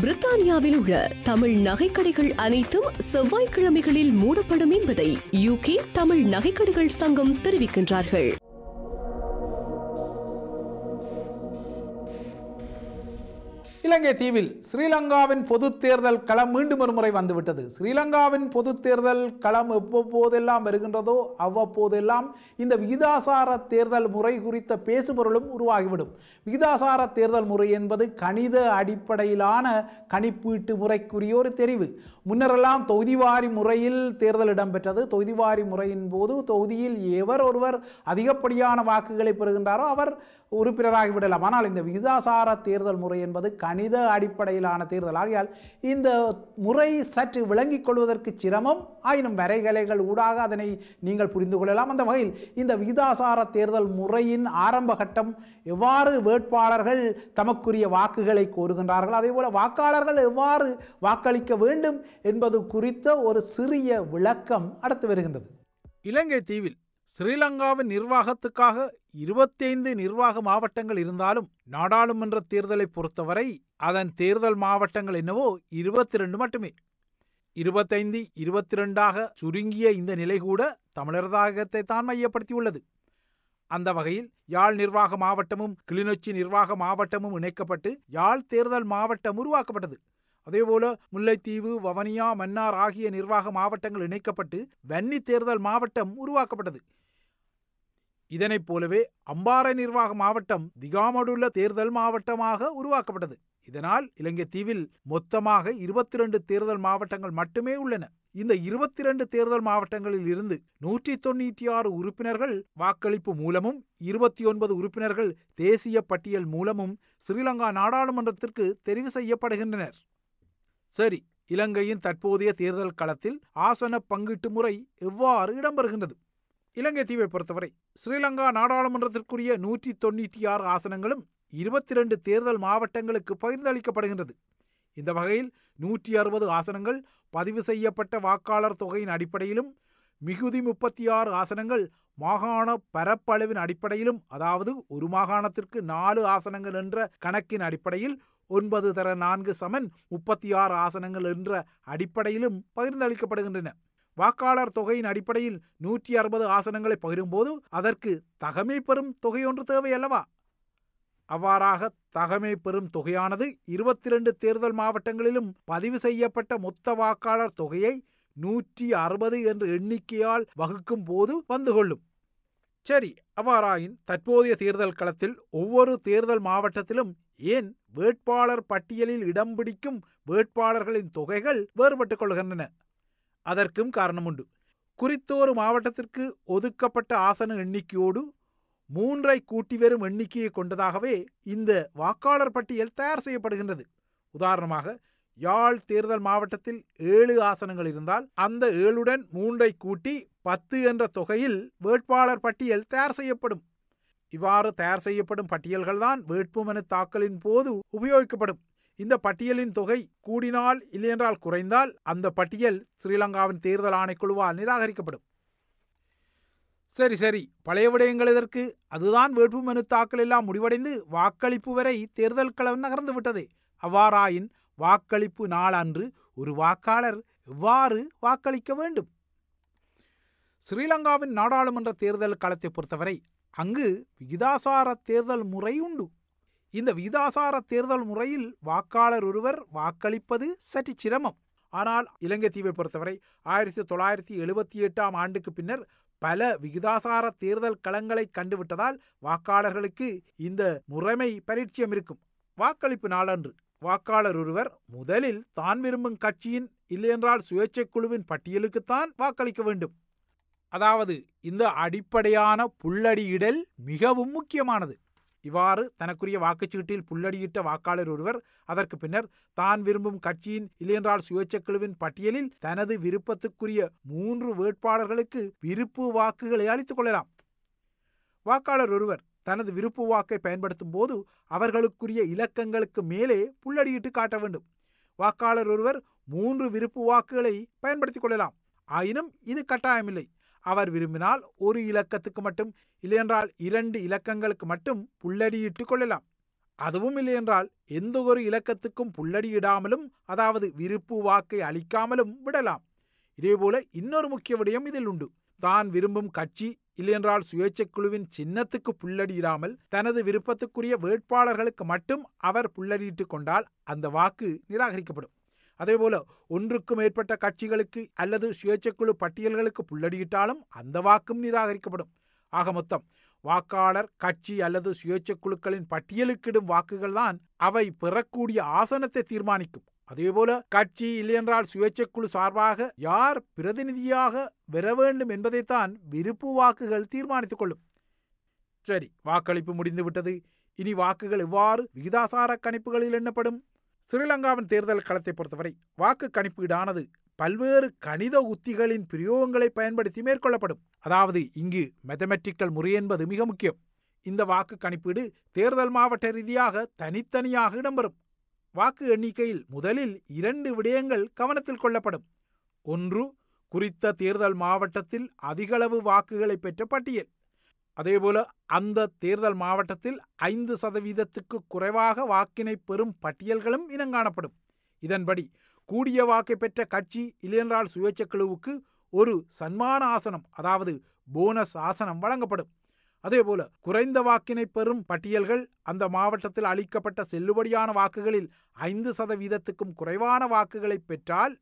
பிரித்தானியாவில் உள்ள தமிழ் நகைக்கடைகள் அனைத்தும் செவ்வாய்க்கிழமைகளில் மூடப்படும் என்பதை யூகே தமிழ் நகைக்கடைகள் சங்கம் தெரிவிக்கின்றார்கள் இலங்கை தீவில் ஸ்ரீலங்காவின் பொது தேர்தல் களம் மீண்டும் ஒரு முறை வந்துவிட்டது ஸ்ரீலங்காவின் பொது தேர்தல் களம் எவ்வப்போதெல்லாம் வருகின்றதோ அவ்வப்போதெல்லாம் இந்த விகிதாசார தேர்தல் முறை குறித்த பேசுபொருளும் உருவாகிவிடும் விகிதாசார தேர்தல் முறை என்பது கணித அடிப்படையிலான கணிப்பீட்டு முறைக்குரிய ஒரு தெரிவு முன்னரெல்லாம் தொகுதிவாரி முறையில் தேர்தல் இடம்பெற்றது தொகுதிவாரி முறையின் போது தொகுதியில் எவர் ஒருவர் அதிகப்படியான வாக்குகளை பெறுகின்றாரோ அவர் உறுப்பினராகிவிடலாம் ஆனால் இந்த விகிதாசார தேர்தல் முறை என்பது கணித அடிப்படையிலான தேர்தல் ஆகையால் இந்த முறை சற்று விளங்கிக் கொள்வதற்கு சிரமம் ஆயினும் வரைகலைகள் ஊடாக அதனை நீங்கள் புரிந்து கொள்ளலாம் அந்த வகையில் இந்த விகிதாசார தேர்தல் முறையின் ஆரம்ப கட்டம் எவ்வாறு வேட்பாளர்கள் தமக்குரிய வாக்குகளை கோருகின்றார்கள் அதேபோல் வாக்காளர்கள் எவ்வாறு வாக்களிக்க வேண்டும் என்பது குறித்த ஒரு சிறிய விளக்கம் அடுத்து வருகின்றது இலங்கை தீவில் ஸ்ரீலங்காவின் நிர்வாகத்துக்காக இருபத்தைந்து நிர்வாக மாவட்டங்கள் இருந்தாலும் நாடாளுமன்ற தேர்தலை பொறுத்தவரை அதன் தேர்தல் மாவட்டங்கள் என்னவோ இருபத்தி ரெண்டு மட்டுமே இருபத்தைந்து இருபத்தி ரெண்டாக சுருங்கிய இந்த நிலை கூட தமிழர் தாயகத்தை தான் மையப்படுத்தியுள்ளது அந்த வகையில் யாழ் நிர்வாக மாவட்டமும் கிளிநொச்சி நிர்வாக மாவட்டமும் இணைக்கப்பட்டு யாழ் தேர்தல் மாவட்டம் உருவாக்கப்பட்டது அதேபோல முல்லைத்தீவு வவனியா மன்னார் ஆகிய நிர்வாக மாவட்டங்கள் இணைக்கப்பட்டு வன்னி தேர்தல் மாவட்டம் உருவாக்கப்பட்டது இதனைப் போலவே அம்பாறை நிர்வாக மாவட்டம் திகாமடுள்ள தேர்தல் மாவட்டமாக உருவாக்கப்பட்டது இதனால் இலங்கை தீவில் மொத்தமாக இருபத்தி ரெண்டு தேர்தல் மாவட்டங்கள் மட்டுமே உள்ளன இந்த இருபத்தி ரெண்டு தேர்தல் மாவட்டங்களில் இருந்து நூற்றி தொண்ணூற்றி ஆறு உறுப்பினர்கள் வாக்களிப்பு மூலமும் இருபத்தி ஒன்பது உறுப்பினர்கள் தேசிய பட்டியல் மூலமும் ஸ்ரீலங்கா நாடாளுமன்றத்திற்கு தெரிவு செய்யப்படுகின்றனர் சரி இலங்கையின் தற்போதைய தேர்தல் களத்தில் ஆசன பங்கீட்டு முறை எவ்வாறு இடம்பெறுகின்றது இலங்கை தீவை பொறுத்தவரை ஸ்ரீலங்கா நாடாளுமன்றத்திற்குரிய நூற்றி தொண்ணூற்றி ஆறு ஆசனங்களும் இருபத்தி ரெண்டு தேர்தல் மாவட்டங்களுக்கு அளிக்கப்படுகின்றது இந்த வகையில் நூற்றி அறுபது ஆசனங்கள் பதிவு செய்யப்பட்ட வாக்காளர் தொகையின் அடிப்படையிலும் மிகுதி முப்பத்தி ஆறு ஆசனங்கள் மாகாண பரப்பளவின் அடிப்படையிலும் அதாவது ஒரு மாகாணத்திற்கு நாலு ஆசனங்கள் என்ற கணக்கின் அடிப்படையில் ஒன்பது தர நான்கு சமன் முப்பத்தி ஆறு ஆசனங்கள் என்ற அடிப்படையிலும் பகிர்ந்தளிக்கப்படுகின்றன வாக்காளர் தொகையின் அடிப்படையில் நூற்றி அறுபது ஆசனங்களை பகிரும்போது அதற்கு தகமை பெறும் தொகையொன்று தேவை அல்லவா அவ்வாறாக தகமை பெறும் தொகையானது இருபத்தி ரெண்டு தேர்தல் மாவட்டங்களிலும் பதிவு செய்யப்பட்ட மொத்த வாக்காளர் தொகையை நூற்றி அறுபது என்ற எண்ணிக்கையால் வகுக்கும் போது வந்து கொள்ளும் சரி அவ்வாறாயின் தற்போதைய தேர்தல் களத்தில் ஒவ்வொரு தேர்தல் மாவட்டத்திலும் ஏன் வேட்பாளர் பட்டியலில் இடம் பிடிக்கும் வேட்பாளர்களின் தொகைகள் வேறுபட்டுக் கொள்கின்றன அதற்கும் காரணமுண்டு ஒரு மாவட்டத்திற்கு ஒதுக்கப்பட்ட ஆசன எண்ணிக்கையோடு மூன்றை கூட்டி வரும் எண்ணிக்கையை கொண்டதாகவே இந்த வாக்காளர் பட்டியல் தயார் செய்யப்படுகின்றது உதாரணமாக யாழ் தேர்தல் மாவட்டத்தில் ஏழு ஆசனங்கள் இருந்தால் அந்த ஏழுடன் மூன்றை கூட்டி பத்து என்ற தொகையில் வேட்பாளர் பட்டியல் தயார் செய்யப்படும் இவ்வாறு தயார் செய்யப்படும் பட்டியல்கள்தான் வேட்புமனு தாக்கலின் போது உபயோகிக்கப்படும் இந்த பட்டியலின் தொகை கூடினால் இல்லையென்றால் குறைந்தால் அந்த பட்டியல் ஸ்ரீலங்காவின் தேர்தல் ஆணைக்குழுவால் நிராகரிக்கப்படும் சரி சரி பழைய விடயங்கள் இதற்கு அதுதான் வேட்புமனு தாக்கல் எல்லாம் முடிவடைந்து வாக்களிப்பு வரை தேர்தல் களம் நகர்ந்து விட்டது அவ்வாறாயின் வாக்களிப்பு நாள் அன்று ஒரு வாக்காளர் எவ்வாறு வாக்களிக்க வேண்டும் ஸ்ரீலங்காவின் நாடாளுமன்ற தேர்தல் களத்தை பொறுத்தவரை அங்கு விகிதாசார தேர்தல் முறை உண்டு இந்த விதாசார தேர்தல் முறையில் வாக்காளர் ஒருவர் வாக்களிப்பது சற்று சிரமம் ஆனால் இலங்கை தீவை பொறுத்தவரை ஆயிரத்தி தொள்ளாயிரத்தி எழுபத்தி எட்டாம் ஆண்டுக்கு பின்னர் பல விகிதாசார தேர்தல் களங்களை கண்டுவிட்டதால் வாக்காளர்களுக்கு இந்த முறைமை பரிச்சயம் இருக்கும் வாக்களிப்பு நாளன்று வாக்காளர் ஒருவர் முதலில் தான் விரும்பும் கட்சியின் இல்லையென்றால் சுயேட்சை குழுவின் பட்டியலுக்குத்தான் வாக்களிக்க வேண்டும் அதாவது இந்த அடிப்படையான புள்ளடியிடல் மிகவும் முக்கியமானது இவ்வாறு தனக்குரிய வாக்குச்சீட்டில் புள்ளடியிட்ட வாக்காளர் ஒருவர் அதற்கு பின்னர் தான் விரும்பும் கட்சியின் இல்லையென்றால் சுயேட்சக்குழுவின் பட்டியலில் தனது விருப்பத்துக்குரிய மூன்று வேட்பாளர்களுக்கு விருப்பு வாக்குகளை அளித்துக் கொள்ளலாம் வாக்காளர் ஒருவர் தனது விருப்பு வாக்கை பயன்படுத்தும் போது அவர்களுக்குரிய இலக்கங்களுக்கு மேலே புல்லடியிட்டு காட்ட வேண்டும் வாக்காளர் ஒருவர் மூன்று விருப்பு வாக்குகளை பயன்படுத்திக் கொள்ளலாம் ஆயினும் இது கட்டாயமில்லை அவர் விரும்பினால் ஒரு இலக்கத்துக்கு மட்டும் இல்லையென்றால் இரண்டு இலக்கங்களுக்கு மட்டும் புள்ளடியிட்டு கொள்ளலாம் அதுவும் இல்லையென்றால் எந்த ஒரு இலக்கத்துக்கும் புள்ளடியிடாமலும் அதாவது விருப்பு வாக்கை அளிக்காமலும் விடலாம் இதேபோல இன்னொரு முக்கிய விடயம் இதில் உண்டு தான் விரும்பும் கட்சி இல்லையென்றால் சுயேட்சைக் குழுவின் சின்னத்துக்கு புள்ளடியிடாமல் தனது விருப்பத்துக்குரிய வேட்பாளர்களுக்கு மட்டும் அவர் புள்ளடியிட்டுக் கொண்டால் அந்த வாக்கு நிராகரிக்கப்படும் அதேபோல ஒன்றுக்கு மேற்பட்ட கட்சிகளுக்கு அல்லது சுயேட்சைக்குழு பட்டியல்களுக்கு புள்ளடியிட்டாலும் அந்த வாக்கும் நிராகரிக்கப்படும் ஆக மொத்தம் வாக்காளர் கட்சி அல்லது சுயேட்சைக்குழுக்களின் பட்டியலுக்கிடும் வாக்குகள் தான் அவை பெறக்கூடிய ஆசனத்தை தீர்மானிக்கும் அதேபோல கட்சி இல்லையென்றால் சுயேட்சைக்குழு சார்பாக யார் பிரதிநிதியாக பெற வேண்டும் என்பதைத்தான் விருப்பு வாக்குகள் தீர்மானித்துக் கொள்ளும் சரி வாக்களிப்பு முடிந்துவிட்டது இனி வாக்குகள் எவ்வாறு விகிதாசார கணிப்புகளில் எண்ணப்படும் ஸ்ரீலங்காவின் தேர்தல் களத்தை பொறுத்தவரை வாக்கு கணிப்பீடானது பல்வேறு கணித உத்திகளின் பிரயோகங்களை பயன்படுத்தி மேற்கொள்ளப்படும் அதாவது இங்கு மெத்தமெட்டிக்கல் முறை என்பது மிக முக்கியம் இந்த வாக்கு கணிப்பீடு தேர்தல் மாவட்ட ரீதியாக தனித்தனியாக இடம்பெறும் வாக்கு எண்ணிக்கையில் முதலில் இரண்டு விடயங்கள் கவனத்தில் கொள்ளப்படும் ஒன்று குறித்த தேர்தல் மாவட்டத்தில் அதிகளவு வாக்குகளை பெற்ற பட்டியல் அதேபோல அந்த தேர்தல் மாவட்டத்தில் ஐந்து சதவீதத்துக்கு குறைவாக வாக்கினை பெறும் பட்டியல்களும் இனங்காணப்படும் இதன்படி கூடிய வாக்கை பெற்ற கட்சி இல்லையென்றால் சுயேட்சை குழுவுக்கு ஒரு சன்மான ஆசனம் அதாவது போனஸ் ஆசனம் வழங்கப்படும் அதேபோல குறைந்த வாக்கினை பெறும் பட்டியல்கள் அந்த மாவட்டத்தில் அளிக்கப்பட்ட செல்லுபடியான வாக்குகளில் ஐந்து சதவீதத்துக்கும் குறைவான வாக்குகளை பெற்றால்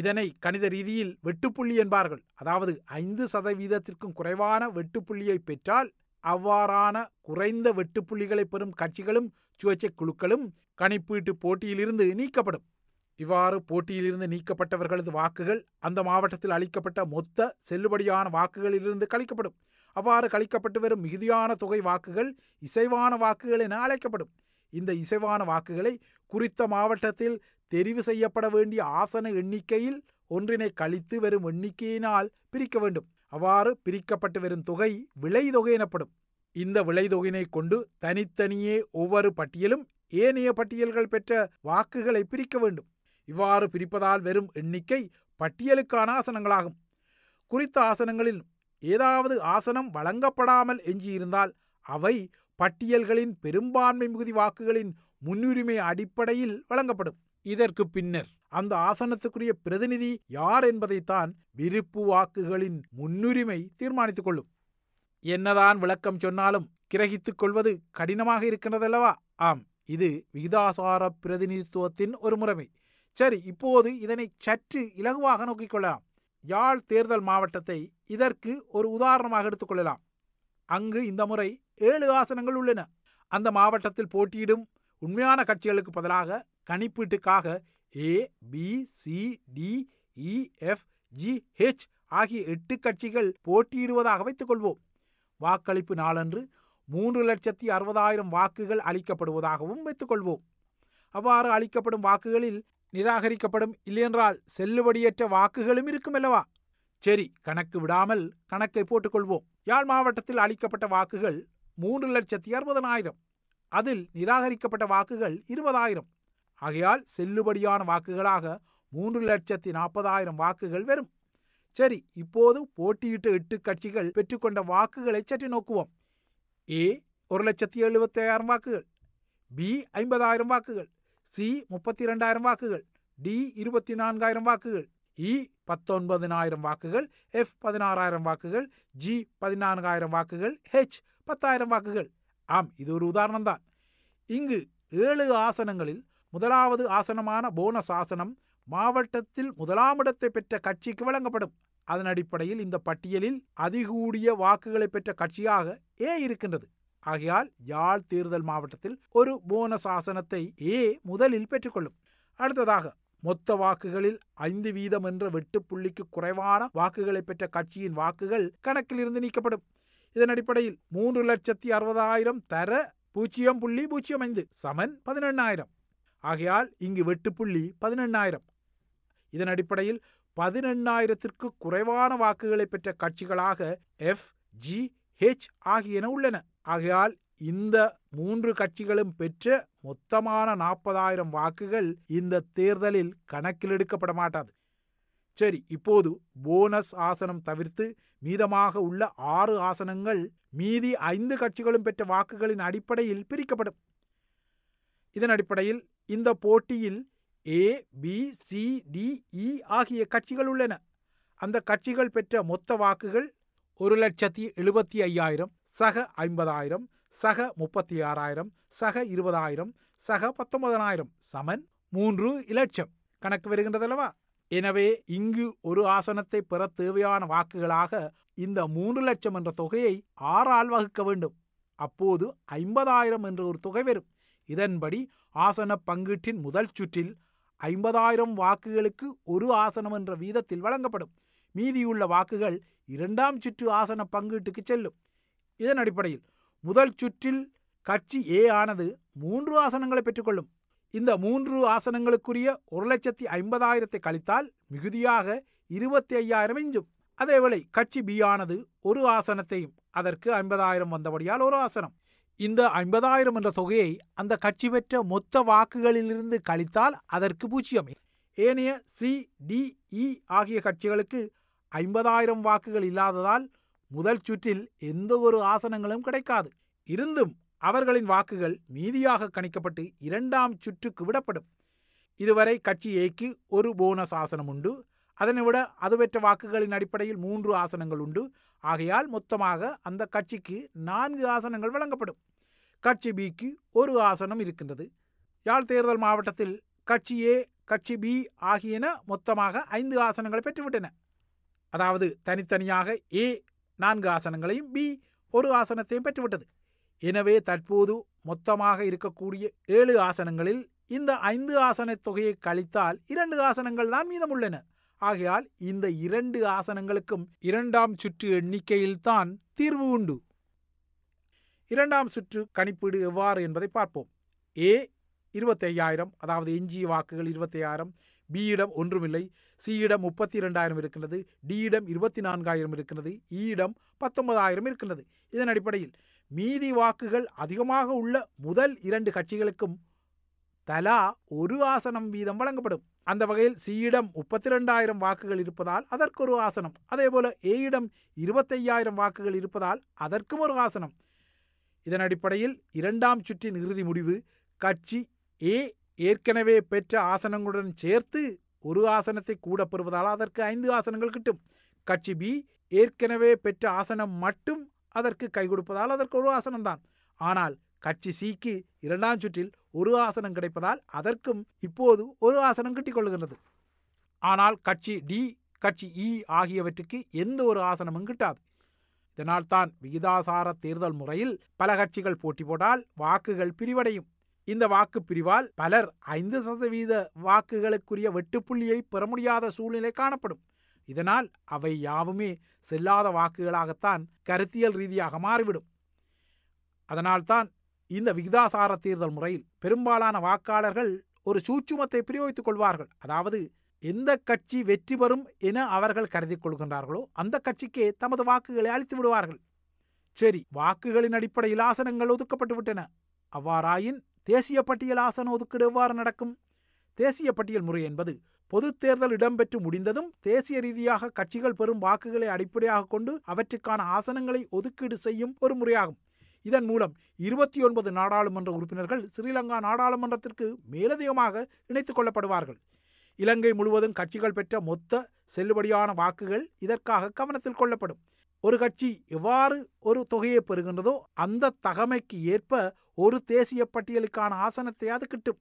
இதனை கணித ரீதியில் வெட்டுப்புள்ளி என்பார்கள் அதாவது ஐந்து சதவீதத்திற்கும் குறைவான வெட்டுப்புள்ளியை பெற்றால் அவ்வாறான குறைந்த வெட்டுப்புள்ளிகளை பெறும் கட்சிகளும் சுயேட்சை குழுக்களும் கணிப்பீட்டு போட்டியிலிருந்து நீக்கப்படும் இவ்வாறு போட்டியிலிருந்து நீக்கப்பட்டவர்களது வாக்குகள் அந்த மாவட்டத்தில் அளிக்கப்பட்ட மொத்த செல்லுபடியான வாக்குகளிலிருந்து கழிக்கப்படும் அவ்வாறு கழிக்கப்பட்டு வரும் மிகுதியான தொகை வாக்குகள் இசைவான வாக்குகள் என அழைக்கப்படும் இந்த இசைவான வாக்குகளை குறித்த மாவட்டத்தில் தெரிவு செய்யப்பட வேண்டிய ஆசன எண்ணிக்கையில் ஒன்றினை கழித்து வரும் எண்ணிக்கையினால் பிரிக்க வேண்டும் அவ்வாறு பிரிக்கப்பட்டு வரும் தொகை விலை தொகை எனப்படும் இந்த விலை கொண்டு தனித்தனியே ஒவ்வொரு பட்டியலும் ஏனைய பட்டியல்கள் பெற்ற வாக்குகளை பிரிக்க வேண்டும் இவ்வாறு பிரிப்பதால் வெறும் எண்ணிக்கை பட்டியலுக்கான ஆசனங்களாகும் குறித்த ஆசனங்களில் ஏதாவது ஆசனம் வழங்கப்படாமல் எஞ்சியிருந்தால் அவை பட்டியல்களின் பெரும்பான்மை மிகுதி வாக்குகளின் முன்னுரிமை அடிப்படையில் வழங்கப்படும் இதற்கு பின்னர் அந்த ஆசனத்துக்குரிய பிரதிநிதி யார் என்பதைத்தான் விருப்பு வாக்குகளின் முன்னுரிமை தீர்மானித்துக் கொள்ளும் என்னதான் விளக்கம் சொன்னாலும் கிரகித்துக் கொள்வது கடினமாக இருக்கின்றதல்லவா ஆம் இது விகிதாசார பிரதிநிதித்துவத்தின் ஒரு முறைமை சரி இப்போது இதனை சற்று இலகுவாக நோக்கிக் கொள்ளலாம் யாழ் தேர்தல் மாவட்டத்தை இதற்கு ஒரு உதாரணமாக எடுத்துக்கொள்ளலாம் அங்கு இந்த முறை ஏழு ஆசனங்கள் உள்ளன அந்த மாவட்டத்தில் போட்டியிடும் உண்மையான கட்சிகளுக்கு பதிலாக கணிப்பீட்டுக்காக A B C D E F G H ஆகிய எட்டு கட்சிகள் போட்டியிடுவதாக வைத்துக் கொள்வோம் வாக்களிப்பு நாளன்று மூன்று லட்சத்தி அறுபதாயிரம் வாக்குகள் அளிக்கப்படுவதாகவும் வைத்துக் கொள்வோம் அவ்வாறு அளிக்கப்படும் வாக்குகளில் நிராகரிக்கப்படும் இல்லையென்றால் செல்லுபடியற்ற வாக்குகளும் இருக்கும் அல்லவா சரி கணக்கு விடாமல் கணக்கை போட்டுக்கொள்வோம் யாழ் மாவட்டத்தில் அளிக்கப்பட்ட வாக்குகள் மூன்று லட்சத்தி அறுபதனாயிரம் அதில் நிராகரிக்கப்பட்ட வாக்குகள் இருபதாயிரம் ஆகையால் செல்லுபடியான வாக்குகளாக மூன்று லட்சத்தி நாற்பதாயிரம் வாக்குகள் வரும் சரி இப்போது போட்டியிட்ட எட்டு கட்சிகள் பெற்றுக்கொண்ட வாக்குகளை சற்று நோக்குவோம் ஏ ஒரு லட்சத்தி எழுபத்தாயிரம் வாக்குகள் பி ஐம்பதாயிரம் வாக்குகள் சி முப்பத்தி ரெண்டாயிரம் வாக்குகள் டி இருபத்தி நான்காயிரம் வாக்குகள் இ பத்தொன்பதினாயிரம் வாக்குகள் எஃப் பதினாறாயிரம் வாக்குகள் ஜி பதினான்காயிரம் வாக்குகள் ஹெச் பத்தாயிரம் வாக்குகள் ஆம் இது ஒரு உதாரணம்தான் இங்கு ஏழு ஆசனங்களில் முதலாவது ஆசனமான போனஸ் ஆசனம் மாவட்டத்தில் முதலாமிடத்தை பெற்ற கட்சிக்கு வழங்கப்படும் அதன் அடிப்படையில் இந்த பட்டியலில் அதிகூடிய வாக்குகளை பெற்ற கட்சியாக ஏ இருக்கின்றது ஆகையால் யாழ் தேர்தல் மாவட்டத்தில் ஒரு போனஸ் ஆசனத்தை ஏ முதலில் பெற்றுக்கொள்ளும் அடுத்ததாக மொத்த வாக்குகளில் ஐந்து வீதம் என்ற வெட்டு புள்ளிக்கு குறைவான வாக்குகளை பெற்ற கட்சியின் வாக்குகள் கணக்கிலிருந்து நீக்கப்படும் இதன் அடிப்படையில் மூன்று லட்சத்தி அறுபதாயிரம் தர பூஜ்ஜியம் புள்ளி பூஜ்ஜியம் ஐந்து சமன் பதினெண்ணாயிரம் ஆகையால் இங்கு வெட்டுப்புள்ளி பதினெண்ணாயிரம் இதன் அடிப்படையில் பதினெண்ணாயிரத்திற்கு குறைவான வாக்குகளை பெற்ற கட்சிகளாக எஃப் ஜி ஹெச் ஆகியன உள்ளன ஆகையால் இந்த மூன்று கட்சிகளும் பெற்ற மொத்தமான நாற்பதாயிரம் வாக்குகள் இந்த தேர்தலில் கணக்கில் எடுக்கப்பட மாட்டாது சரி இப்போது போனஸ் ஆசனம் தவிர்த்து மீதமாக உள்ள ஆறு ஆசனங்கள் மீதி ஐந்து கட்சிகளும் பெற்ற வாக்குகளின் அடிப்படையில் பிரிக்கப்படும் இதன் அடிப்படையில் இந்த போட்டியில் A B C D E ஆகிய கட்சிகள் உள்ளன அந்த கட்சிகள் பெற்ற மொத்த வாக்குகள் ஒரு லட்சத்தி எழுபத்தி ஐயாயிரம் சக ஐம்பதாயிரம் சக முப்பத்தி ஆறாயிரம் சக இருபதாயிரம் சக பத்தொன்பதனாயிரம் சமன் மூன்று இலட்சம் கணக்கு வருகின்றதல்லவா எனவே இங்கு ஒரு ஆசனத்தை பெற தேவையான வாக்குகளாக இந்த மூன்று லட்சம் என்ற தொகையை ஆறால் வகுக்க வேண்டும் அப்போது ஐம்பதாயிரம் என்ற ஒரு தொகை வரும் இதன்படி ஆசன பங்கீட்டின் முதல் சுற்றில் ஐம்பதாயிரம் வாக்குகளுக்கு ஒரு ஆசனம் என்ற வீதத்தில் வழங்கப்படும் மீதியுள்ள வாக்குகள் இரண்டாம் சுற்று ஆசன பங்கீட்டுக்கு செல்லும் இதன் அடிப்படையில் முதல் சுற்றில் கட்சி ஏ ஆனது மூன்று ஆசனங்களை பெற்றுக்கொள்ளும் இந்த மூன்று ஆசனங்களுக்குரிய ஒரு லட்சத்தி ஐம்பதாயிரத்தை கழித்தால் மிகுதியாக இருபத்தி ஐயாயிரம் எஞ்சும் அதேவேளை கட்சி பி ஆனது ஒரு ஆசனத்தையும் அதற்கு ஐம்பதாயிரம் வந்தபடியால் ஒரு ஆசனம் இந்த ஐம்பதாயிரம் என்ற தொகையை அந்த கட்சி பெற்ற மொத்த வாக்குகளிலிருந்து கழித்தால் அதற்கு பூஜ்ஜியம் ஏனைய சி டி இ ஆகிய கட்சிகளுக்கு ஐம்பதாயிரம் வாக்குகள் இல்லாததால் முதல் சுற்றில் எந்த ஒரு ஆசனங்களும் கிடைக்காது இருந்தும் அவர்களின் வாக்குகள் மீதியாக கணிக்கப்பட்டு இரண்டாம் சுற்றுக்கு விடப்படும் இதுவரை கட்சி ஏக்கு ஒரு போனஸ் ஆசனம் உண்டு அதனை விட அது பெற்ற வாக்குகளின் அடிப்படையில் மூன்று ஆசனங்கள் உண்டு ஆகையால் மொத்தமாக அந்த கட்சிக்கு நான்கு ஆசனங்கள் வழங்கப்படும் கட்சி பிக்கு ஒரு ஆசனம் இருக்கின்றது யாழ் தேர்தல் மாவட்டத்தில் கட்சி ஏ கட்சி பி ஆகியன மொத்தமாக ஐந்து ஆசனங்களை பெற்றுவிட்டன அதாவது தனித்தனியாக ஏ நான்கு ஆசனங்களையும் பி ஒரு ஆசனத்தையும் பெற்றுவிட்டது எனவே தற்போது மொத்தமாக இருக்கக்கூடிய ஏழு ஆசனங்களில் இந்த ஐந்து ஆசன தொகையை கழித்தால் இரண்டு ஆசனங்கள் தான் மீதமுள்ளன ஆகையால் இந்த இரண்டு ஆசனங்களுக்கும் இரண்டாம் சுற்று எண்ணிக்கையில்தான் தீர்வு உண்டு இரண்டாம் சுற்று கணிப்பீடு எவ்வாறு என்பதை பார்ப்போம் ஏ இருபத்தி ஐயாயிரம் அதாவது எஞ்சிய வாக்குகள் இருபத்தி பி இடம் ஒன்றுமில்லை இடம் முப்பத்தி இரண்டாயிரம் இருக்கின்றது இடம் இருபத்தி நான்காயிரம் இருக்கின்றது e இடம் பத்தொன்பதாயிரம் இருக்கின்றது இதன் அடிப்படையில் மீதி வாக்குகள் அதிகமாக உள்ள முதல் இரண்டு கட்சிகளுக்கும் தலா ஒரு ஆசனம் வீதம் வழங்கப்படும் அந்த வகையில் சி இடம் முப்பத்தி ரெண்டாயிரம் வாக்குகள் இருப்பதால் அதற்கு ஒரு ஆசனம் ஏ இடம் இருபத்தையாயிரம் வாக்குகள் இருப்பதால் அதற்கும் ஒரு ஆசனம் இதன் அடிப்படையில் இரண்டாம் சுற்றின் இறுதி முடிவு கட்சி ஏ ஏற்கனவே பெற்ற ஆசனங்களுடன் சேர்த்து ஒரு ஆசனத்தை கூட பெறுவதால் அதற்கு ஐந்து ஆசனங்கள் கிட்டும் கட்சி பி ஏற்கனவே பெற்ற ஆசனம் மட்டும் அதற்கு கை கொடுப்பதால் அதற்கு ஒரு ஆசனம்தான் ஆனால் கட்சி சிக்கு இரண்டாம் சுற்றில் ஒரு ஆசனம் கிடைப்பதால் அதற்கும் இப்போது ஒரு ஆசனம் கிட்டிக்கொள்ளுகிறது ஆனால் கட்சி டி கட்சி இ ஆகியவற்றுக்கு எந்த ஒரு ஆசனமும் கிட்டாது இதனால்தான் விகிதாசார தேர்தல் முறையில் பல கட்சிகள் போட்டி போட்டால் வாக்குகள் பிரிவடையும் இந்த வாக்கு பிரிவால் பலர் ஐந்து சதவீத வாக்குகளுக்குரிய வெட்டுப்புள்ளியை பெற முடியாத சூழ்நிலை காணப்படும் இதனால் அவை யாவுமே செல்லாத வாக்குகளாகத்தான் கருத்தியல் ரீதியாக மாறிவிடும் அதனால்தான் இந்த விகிதாசார தேர்தல் முறையில் பெரும்பாலான வாக்காளர்கள் ஒரு சூட்சுமத்தை பிரயோகித்துக் கொள்வார்கள் அதாவது எந்த கட்சி வெற்றி பெறும் என அவர்கள் கருதி கொள்கின்றார்களோ அந்த கட்சிக்கே தமது வாக்குகளை அளித்து விடுவார்கள் சரி வாக்குகளின் அடிப்படையில் ஆசனங்கள் ஒதுக்கப்பட்டு விட்டன அவ்வாறாயின் தேசிய பட்டியல் ஆசன ஒதுக்கீடு எவ்வாறு நடக்கும் தேசிய பட்டியல் முறை என்பது பொது தேர்தல் இடம்பெற்று முடிந்ததும் தேசிய ரீதியாக கட்சிகள் பெறும் வாக்குகளை அடிப்படையாக கொண்டு அவற்றுக்கான ஆசனங்களை ஒதுக்கீடு செய்யும் ஒரு முறையாகும் இதன் மூலம் இருபத்தி ஒன்பது நாடாளுமன்ற உறுப்பினர்கள் ஸ்ரீலங்கா நாடாளுமன்றத்திற்கு மேலதிகமாக இணைத்துக் கொள்ளப்படுவார்கள் இலங்கை முழுவதும் கட்சிகள் பெற்ற மொத்த செல்லுபடியான வாக்குகள் இதற்காக கவனத்தில் கொள்ளப்படும் ஒரு கட்சி எவ்வாறு ஒரு தொகையை பெறுகின்றதோ அந்த தகமைக்கு ஏற்ப ஒரு தேசிய பட்டியலுக்கான ஆசனத்தை அது கிட்டும்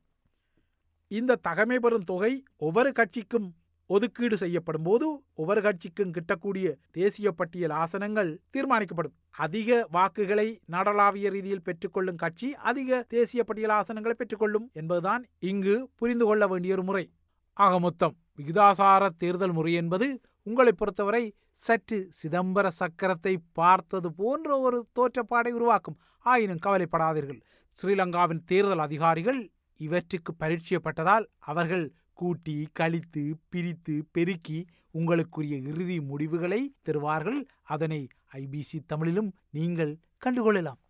இந்த தகமை பெறும் தொகை ஒவ்வொரு கட்சிக்கும் ஒதுக்கீடு செய்யப்படும் போது ஒவ்வொரு கட்சிக்கும் கிட்டக்கூடிய தேசிய பட்டியல் ஆசனங்கள் தீர்மானிக்கப்படும் அதிக வாக்குகளை நாடளாவிய ரீதியில் பெற்றுக்கொள்ளும் கட்சி அதிக தேசிய பட்டியல் ஆசனங்களை பெற்றுக்கொள்ளும் என்பதுதான் இங்கு புரிந்து கொள்ள வேண்டிய ஒரு முறை ஆக மொத்தம் விகிதாசார தேர்தல் முறை என்பது உங்களை பொறுத்தவரை சற்று சிதம்பர சக்கரத்தை பார்த்தது போன்ற ஒரு தோற்றப்பாடை உருவாக்கும் ஆயினும் கவலைப்படாதீர்கள் ஸ்ரீலங்காவின் தேர்தல் அதிகாரிகள் இவற்றுக்கு பரீட்சியப்பட்டதால் அவர்கள் கூட்டி கழித்து பிரித்து பெருக்கி உங்களுக்குரிய இறுதி முடிவுகளை தருவார்கள் அதனை ஐபிசி தமிழிலும் நீங்கள் கண்டுகொள்ளலாம்